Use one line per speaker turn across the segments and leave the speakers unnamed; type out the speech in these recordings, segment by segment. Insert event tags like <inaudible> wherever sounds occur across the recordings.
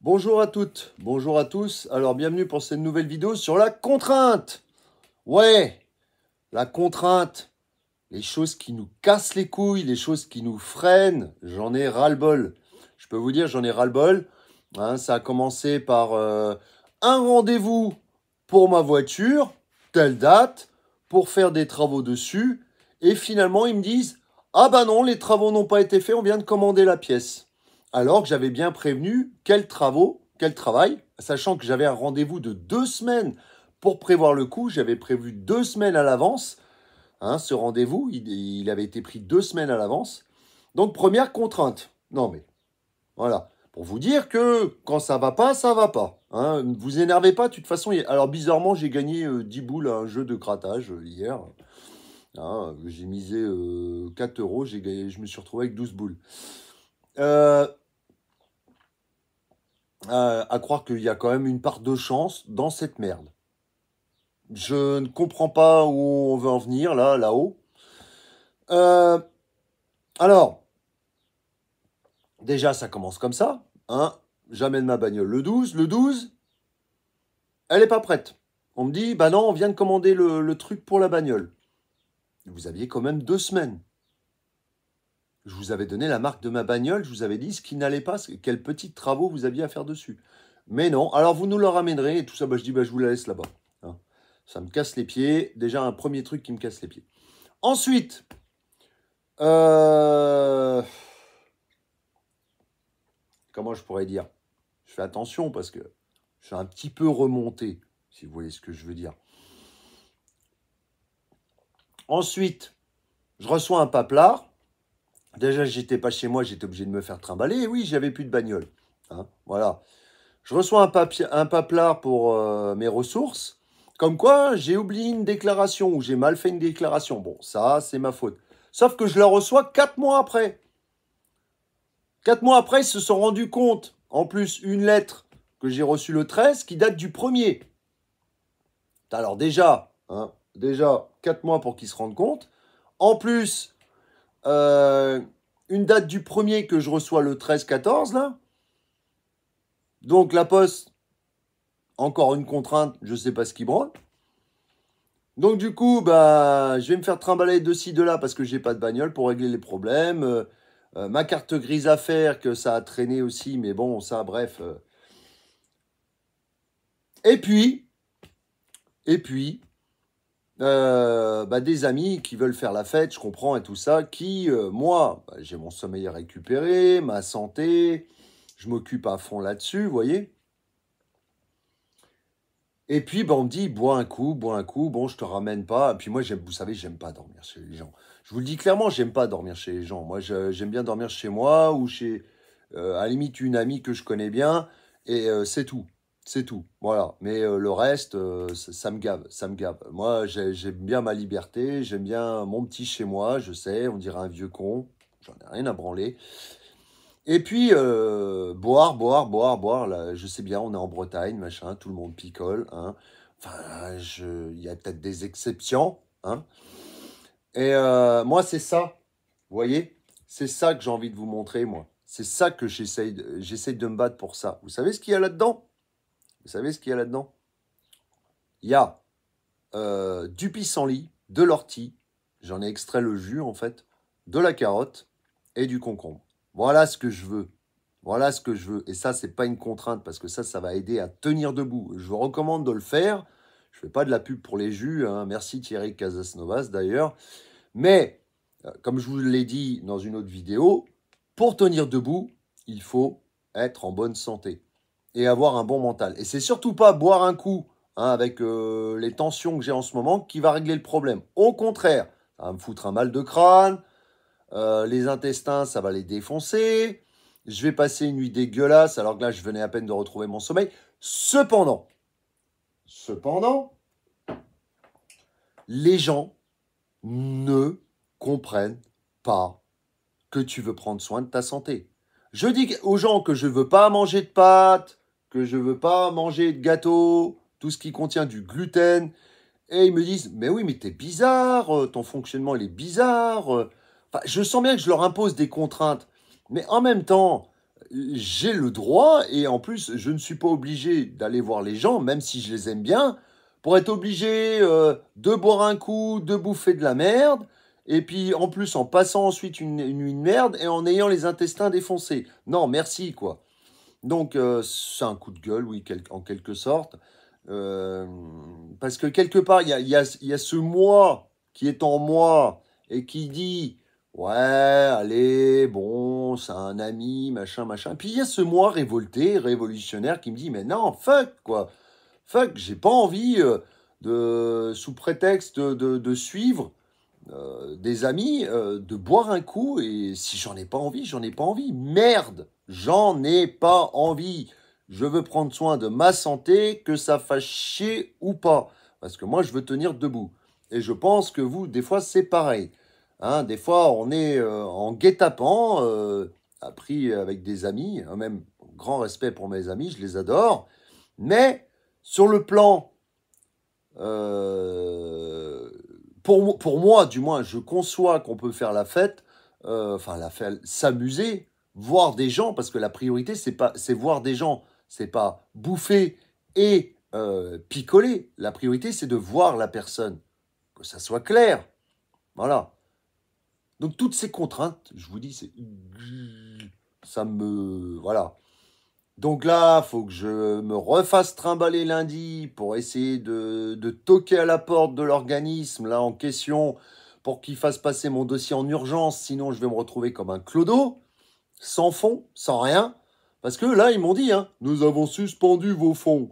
Bonjour à toutes, bonjour à tous. Alors bienvenue pour cette nouvelle vidéo sur la contrainte. Ouais, la contrainte. Les choses qui nous cassent les couilles, les choses qui nous freinent. J'en ai ras-le-bol. Je peux vous dire, j'en ai ras-le-bol. Hein, ça a commencé par euh, un rendez-vous pour ma voiture, telle date, pour faire des travaux dessus. Et finalement, ils me disent, ah bah ben non, les travaux n'ont pas été faits, on vient de commander la pièce alors que j'avais bien prévenu quels travaux, quel travail, sachant que j'avais un rendez-vous de deux semaines pour prévoir le coup. J'avais prévu deux semaines à l'avance. Hein, ce rendez-vous, il, avait été pris deux semaines à l'avance. Donc, première contrainte. Non, mais voilà. Pour vous dire que quand ça va pas, ça va pas. Hein. Ne vous énervez pas, de toute façon. Alors, bizarrement, j'ai gagné 10 euh, boules à un jeu de grattage euh, hier. Hein, j'ai misé 4 euh, euros, je me suis retrouvé avec 12 boules à, croire qu'il y a quand même une part de chance dans cette merde. Je ne comprends pas où on veut en venir, là, là-haut. Euh, alors, déjà, ça commence comme ça. Hein. J'amène ma bagnole le 12. Le 12, elle n'est pas prête. On me dit, bah non, on vient de commander le truc pour la bagnole. Vous aviez quand même deux semaines. Je vous avais donné la marque de ma bagnole, je vous avais dit ce qui n'allait pas, quels petits travaux vous aviez à faire dessus. Mais non, alors vous nous le ramènerez et tout ça, bah, je dis, bah, je vous la laisse là-bas. Hein. ça me casse les pieds. Déjà, un premier truc qui me casse les pieds. Ensuite, euh, comment je pourrais dire Je fais attention parce que je suis un petit peu remonté, si vous voyez ce que je veux dire. Ensuite, je reçois un paplard Déjà, j'étais pas chez moi, j'étais obligé de me faire trimballer. Et oui, j'avais plus de bagnole. Hein, voilà. Je reçois un, papier, un paplard pour euh, mes ressources. Comme quoi, j'ai oublié une déclaration ou j'ai mal fait une déclaration. Bon, ça, c'est ma faute. Sauf que je la reçois quatre mois après. Quatre mois après, ils se sont rendus compte, en plus, une lettre que j'ai reçue le 13 qui date du 1er. Alors déjà, hein, déjà, quatre mois pour qu'ils se rendent compte. En plus, euh, une date du premier que je reçois le 13-14, là. Donc la poste, encore une contrainte, je ne sais pas ce qui branle. Donc du coup, bah, je vais me faire trimballer de ci, de là parce que j'ai pas de bagnole pour régler les problèmes. Euh, ma carte grise à faire, que ça a traîné aussi, mais bon, ça, bref. Euh. Et puis, et puis, euh, bah, des amis qui veulent faire la fête, je comprends, et tout ça, qui, euh, moi, bah, j'ai mon sommeil à récupérer ma santé, je m'occupe à fond là-dessus, vous voyez et puis, bah, on me dit, bois un coup, bois un coup, bon, je te ramène pas. Et puis moi, vous savez, j'aime pas dormir chez les gens. Je vous le dis clairement, j'aime pas dormir chez les gens. Moi, j'aime bien dormir chez moi ou chez, euh, à limite, une amie que je connais bien, et c'est tout. C'est tout. Voilà. Mais euh, le reste, euh, ça, me gave. Ça me gave. Moi, j'aime bien ma liberté. J'aime bien mon petit chez moi. Je sais, on dirait un vieux con. J'en ai rien à branler. Et puis, euh, boire, boire, boire, boire. Là, je sais bien, on est en Bretagne, machin. Tout le monde picole. Hein. Enfin, il y a peut-être des exceptions. Hein. Et moi, c'est ça. Vous voyez C'est ça que j'ai envie de vous montrer, moi. C'est ça que j'essaye de me battre pour ça. Vous savez ce qu'il y a là-dedans vous savez ce qu'il y a là-dedans Il y a euh, du pissenlit, de l'ortie, j'en ai extrait le jus en fait, de la carotte et du concombre. Voilà ce que je veux. Voilà ce que je veux. Et ça, n'est pas une contrainte parce que ça, ça va aider à tenir debout. Je vous recommande de le faire. Je ne fais pas de la pub pour les jus. Hein. Merci Thierry Casasnovas d'ailleurs. Mais, euh, comme je vous l'ai dit dans une autre vidéo, pour tenir debout, il faut être en bonne santé et avoir un bon mental. Et c'est surtout pas boire un coup hein, avec euh, les tensions que j'ai en ce moment qui va régler le problème. Au contraire, ça va me foutre un mal de crâne, euh, les intestins, ça va les défoncer. Je vais passer une nuit dégueulasse alors que là, je venais à peine de retrouver mon sommeil. Cependant, cependant, les gens ne comprennent pas que tu veux prendre soin de ta santé. Je dis aux gens que je ne veux pas manger de pâtes, que je veux pas manger de gâteau, tout ce qui contient du gluten. Et ils me disent, mais oui, mais t'es bizarre, euh, ton fonctionnement, il est bizarre. Enfin, je sens bien que je leur impose des contraintes. Mais en même temps, j'ai le droit, et en plus, je ne suis pas obligé d'aller voir les gens, même si je les aime bien, pour être obligé euh, de boire un coup, de bouffer de la merde, et puis en plus en passant ensuite une, nuit de merde et en ayant les intestins défoncés. Non, merci, quoi. Donc, euh, c'est un coup de gueule, oui, en quelque sorte. Euh, parce que quelque part, il y a, ce moi qui est en moi et qui dit Ouais, allez, bon, c'est un ami, machin, machin. Puis il y a ce moi révolté, révolutionnaire qui me dit Mais non, fuck, quoi. Fuck, j'ai pas envie, euh, de, sous prétexte de suivre des amis, de boire un coup. Et si j'en ai pas envie, j'en ai pas envie. Merde J'en ai pas envie. Je veux prendre soin de ma santé, que ça fasse ou pas. Parce que moi, je veux tenir debout. Et je pense que vous, des fois, c'est pareil. Hein, des fois, on est euh, en guet-apens, euh, appris avec des amis, hein, même grand respect pour mes amis, je les adore. Mais sur le plan, euh, pour, moi du moins, je conçois qu'on peut faire la fête, enfin la s'amuser, voir des gens, parce que la priorité, c'est pas, c'est voir des gens, c'est pas bouffer et euh, picoler. La priorité, c'est de voir la personne, que ça soit clair. Voilà. Donc toutes ces contraintes, je vous dis, c'est <grunts> ça me voilà. Donc là, faut que je me refasse trimballer lundi pour essayer de, de toquer à la porte de l'organisme là en question pour qu'il fasse passer mon dossier en urgence, sinon je vais me retrouver comme un clodo sans fonds, sans rien, parce que là, ils m'ont dit, hein, nous avons suspendu vos fonds,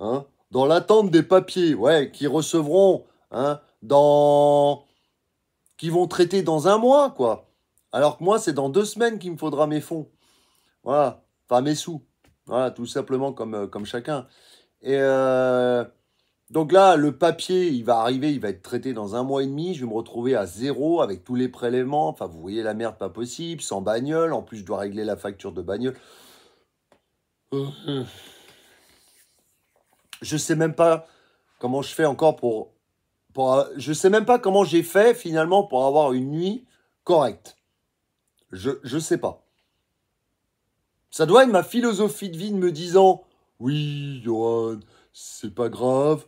hein, dans l'attente des papiers, ouais, qui recevront, hein, dans... qui vont traiter dans un mois, quoi. Alors que moi, c'est dans deux semaines qu'il me faudra mes fonds. Voilà, enfin mes sous. Voilà, tout simplement comme, euh, comme chacun. Et... Euh, donc là, le papier, il va arriver, il va être traité dans un mois et demi. Je vais me retrouver à zéro avec tous les prélèvements. Enfin, vous voyez la merde, pas possible, sans bagnole. En plus, je dois régler la facture de bagnole. Euh, je sais même pas comment je fais encore pour. Je je sais même pas comment j'ai fait finalement pour avoir une nuit correcte. Je, je sais pas. Ça doit être ma philosophie de vie de me disant Oui, Johan, c'est pas grave,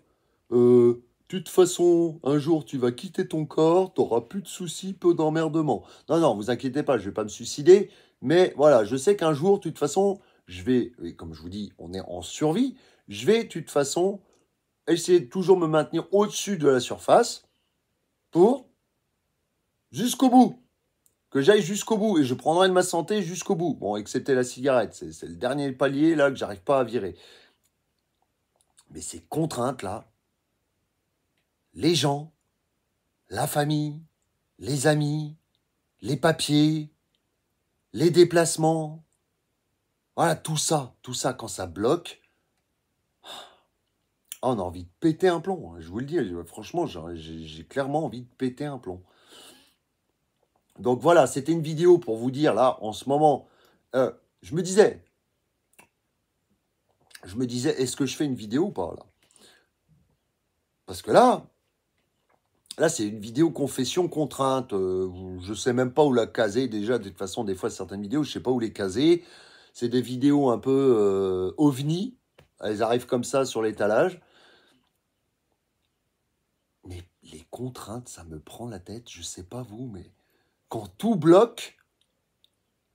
euh, de toute façon, un jour tu vas quitter ton corps, tu n'auras plus de soucis, peu d'emmerdements. Non, non, vous inquiétez pas, je ne vais pas me suicider, mais voilà, je sais qu'un jour, de toute façon, je vais, comme je vous dis, on est en survie, je vais de toute façon essayer de toujours me maintenir au-dessus de la surface pour jusqu'au bout. Que j'aille jusqu'au bout et je prendrai de ma santé jusqu'au bout. Bon, excepté la cigarette, c'est le dernier palier là que j'arrive pas à virer. Mais ces contraintes là, les gens, la famille, les amis, les papiers, les déplacements. Voilà, tout ça, tout ça, quand ça bloque, oh, on a envie de péter un plomb. Hein, je vous le dis, franchement, j'ai clairement envie de péter un plomb. Donc voilà, c'était une vidéo pour vous dire, là, en ce moment, euh, je me disais, je me disais, est-ce que je fais une vidéo ou pas, là Parce que là, Là, c'est une vidéo confession contrainte. Euh, je ne sais même pas où la caser. Déjà, de toute façon, des fois, certaines vidéos, je ne sais pas où les caser. C'est des vidéos un peu euh, ovni. Elles arrivent comme ça sur l'étalage. Mais les contraintes, ça me prend la tête. Je ne sais pas vous, mais quand tout bloque...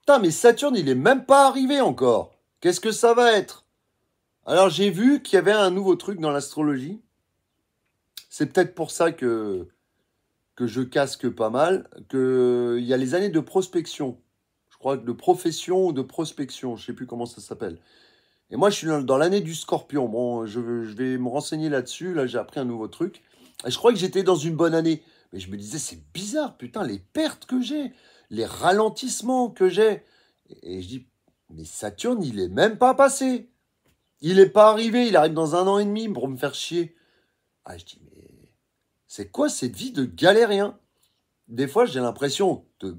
Putain, mais Saturne, il n'est même pas arrivé encore. Qu'est-ce que ça va être Alors, j'ai vu qu'il y avait un nouveau truc dans l'astrologie. C'est peut-être pour ça que, que je casque pas mal, qu'il y a les années de prospection. Je crois que de profession ou de prospection, je sais plus comment ça s'appelle. Et moi, je suis dans l'année du scorpion. Bon, je, vais me renseigner là-dessus. Là, j'ai appris un nouveau truc. Et je crois que j'étais dans une bonne année. Mais je me disais, c'est bizarre, putain, les pertes que j'ai, les ralentissements que j'ai. Et je dis, mais Saturne, il est même pas passé. Il est pas arrivé. Il arrive dans un an et demi pour me faire chier. Ah, je dis, c'est quoi cette vie de galérien Des fois, j'ai l'impression de,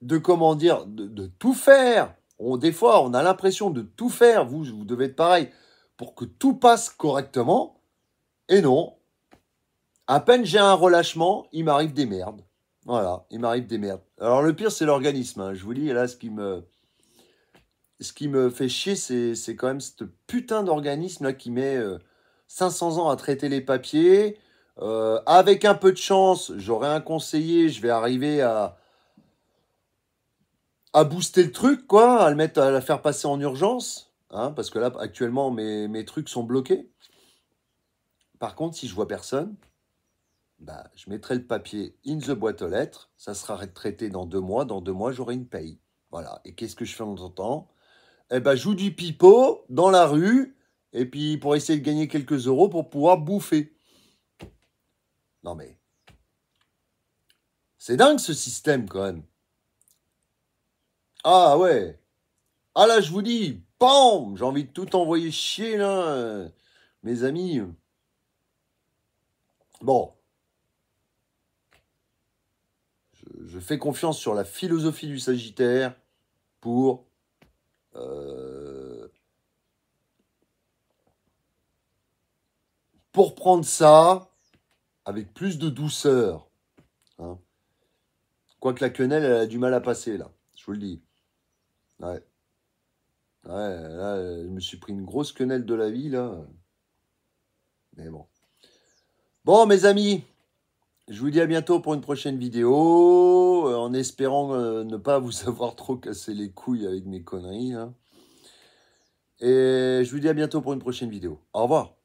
de comment dire, de, tout faire. On, des fois, on a l'impression de tout faire. Vous, vous devez être pareil pour que tout passe correctement. Et non. À peine j'ai un relâchement, il m'arrive des merdes. Voilà, il m'arrive des merdes. Alors le pire, c'est l'organisme. Hein. Je vous dis, là, ce qui me, ce qui me fait chier, c'est quand même ce putain d'organisme là qui met euh, 500 ans à traiter les papiers. Euh, avec un peu de chance, j'aurai un conseiller, je vais arriver à, à booster le truc, quoi, à le mettre, à la faire passer en urgence, hein, parce que là, actuellement, mes, mes, trucs sont bloqués. Par contre, si je vois personne, bah, je mettrai le papier in the boîte aux lettres, ça sera traité dans deux mois, dans deux mois, j'aurai une paye. Voilà, et qu'est-ce que je fais en temps Eh ben, je joue du pipeau dans la rue, et puis pour essayer de gagner quelques euros pour pouvoir bouffer. Non mais... C'est dingue ce système quand même. Ah ouais. Ah là je vous dis, bam, j'ai envie de tout envoyer chier là, euh, mes amis. Bon. Je, fais confiance sur la philosophie du Sagittaire pour... Euh, pour prendre ça avec plus de douceur. Hein. Quoique la quenelle, elle a du mal à passer, là. Je vous le dis. Ouais. Ouais, là, je me suis pris une grosse quenelle de la vie, là. Mais bon. Bon, mes amis, je vous dis à bientôt pour une prochaine vidéo, euh, en espérant euh, ne pas vous <laughs> avoir trop cassé les couilles avec mes conneries. Hein. Et je vous dis à bientôt pour une prochaine vidéo. Au revoir.